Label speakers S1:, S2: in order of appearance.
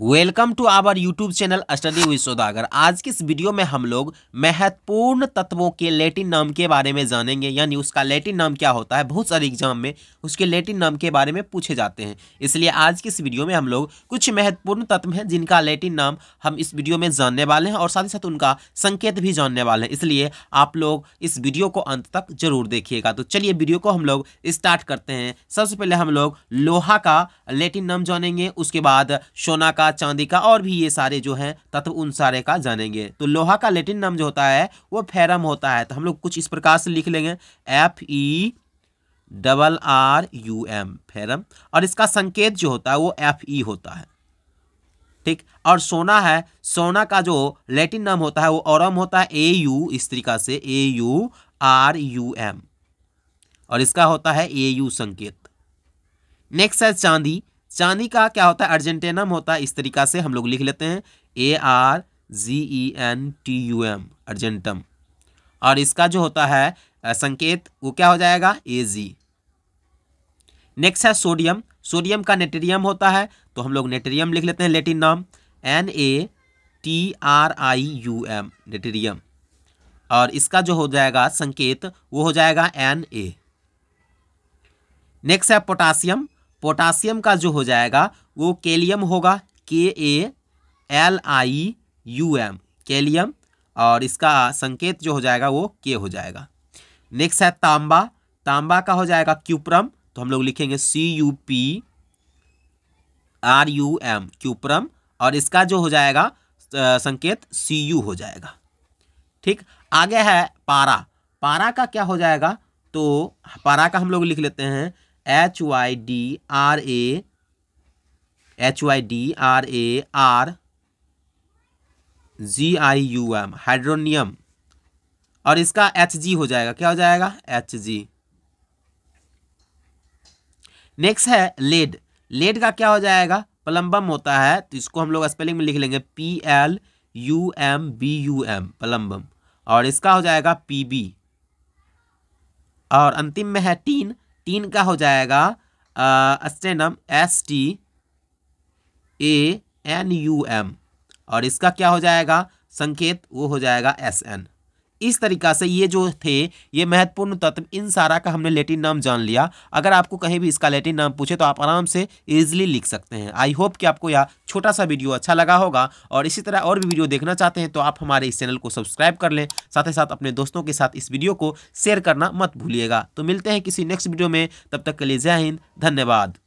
S1: welcome to our YouTube channel study with Saudagar आज की इस वीडियो में हम लोग महत्वपूर्ण तत्वों के लेटिन नाम के बारे में जानेंगे यानी उसका लेटिन नाम क्या होता है बहुत सारे एग्जाम में उसके लेटिन नाम के बारे में पूछे जाते हैं इसलिए आज की इस वीडियो में हम लोग कुछ महत्वपूर्ण तत्व हैं जिनका लेटिन नाम हम इस वीडियो में जानने वाले हैं और साथ ही साथ उनका संकेत भी जानने वाले हैं इसलिए आप लोग इस वीडियो को अंत तक जरूर देखिएगा तो चलिए वीडियो को हम लोग स्टार्ट करते हैं सबसे पहले हम लोग लोहा का लेटिन नाम जानेंगे उसके बाद सोना का का चांदी का और भी ये सारे जो है तत्व उन सारे का जानेंगे तो लोहा का लेटिन नाम जो होता है वो फेरम होता है तो हम लोग कुछ इस प्रकार से लिख लेंगे F E double R U M ferrum और इसका संकेत जो होता है वो एफ ई e होता है ठीक और सोना है सोना का जो लेटिन नाम होता है वो औरम होता है ए यू इस तरीका से A U R U M और इसका होता है ए यू संकेत नेक्स्ट है चांदी चांदी का क्या होता है अर्जेंटेनम होता है इस तरीका से हम लोग लिख लेते हैं A R G E e N T U M argentum और इसका जो होता है संकेत वो क्या हो जाएगा ए जी नेक्स्ट है सोडियम सोडियम का नेटेरियम होता है तो हम लोग नेटेरियम लिख लेते हैं लेटिन नाम N A T R I U M natrium और इसका जो हो जाएगा संकेत वो हो जाएगा एन ए नेक्स्ट है पोटासियम पोटासियम का जो हो जाएगा वो केलियम होगा K A L I U M kalium और इसका संकेत जो हो जाएगा वो के हो जाएगा नेक्स्ट है तांबा तांबा का हो जाएगा क्यूप्रम तो हम लोग लिखेंगे C U P R U M cuprum और इसका जो हो जाएगा संकेत सी यू हो जाएगा ठीक आगे है पारा पारा का क्या हो जाएगा तो पारा का हम लोग लिख लेते हैं H Y D R A H Y D R A R G I U M hydronium और इसका एच जी हो जाएगा क्या हो जाएगा एच जी नेक्स्ट है लेड लेड का क्या हो जाएगा पलम्बम होता है तो इसको हम लोग स्पेलिंग में लिख लेंगे P L U M B U M plumbum और इसका हो जाएगा पी बी और अंतिम में है टीन तीन का हो जाएगा stannum S T A N U M और इसका क्या हो जाएगा संकेत वो हो जाएगा एस एन इस तरीका से ये जो थे ये महत्वपूर्ण तत्व इन सारा का हमने लेटिन नाम जान लिया अगर आपको कहीं भी इसका लेटिन नाम पूछे तो आप आराम से इजिली लिख सकते हैं आई होप कि आपको यह छोटा सा वीडियो अच्छा लगा होगा और इसी तरह और भी वीडियो देखना चाहते हैं तो आप हमारे इस चैनल को सब्सक्राइब कर लें साथ ही साथ अपने दोस्तों के साथ इस वीडियो को शेयर करना मत भूलिएगा तो मिलते हैं किसी नेक्स्ट वीडियो में तब तक के लिए जय हिंद धन्यवाद